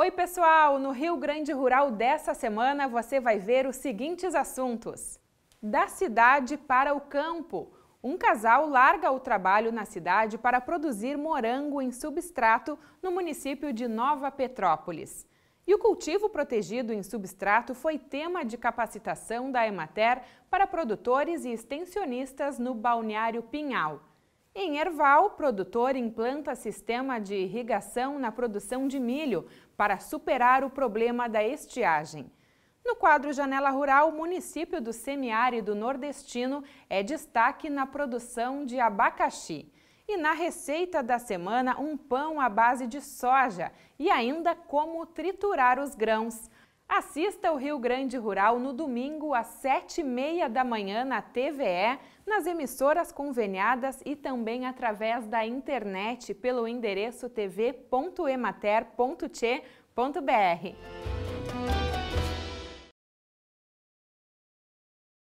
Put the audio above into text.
Oi, pessoal! No Rio Grande Rural dessa semana você vai ver os seguintes assuntos: Da cidade para o campo. Um casal larga o trabalho na cidade para produzir morango em substrato no município de Nova Petrópolis. E o cultivo protegido em substrato foi tema de capacitação da Emater para produtores e extensionistas no Balneário Pinhal. Em Erval, produtor implanta sistema de irrigação na produção de milho para superar o problema da estiagem. No quadro Janela Rural, o município do semiárido nordestino é destaque na produção de abacaxi. E na receita da semana, um pão à base de soja e ainda como triturar os grãos. Assista o Rio Grande Rural no domingo às sete e meia da manhã na TVE, nas emissoras conveniadas e também através da internet pelo endereço tv.emater.tche.br.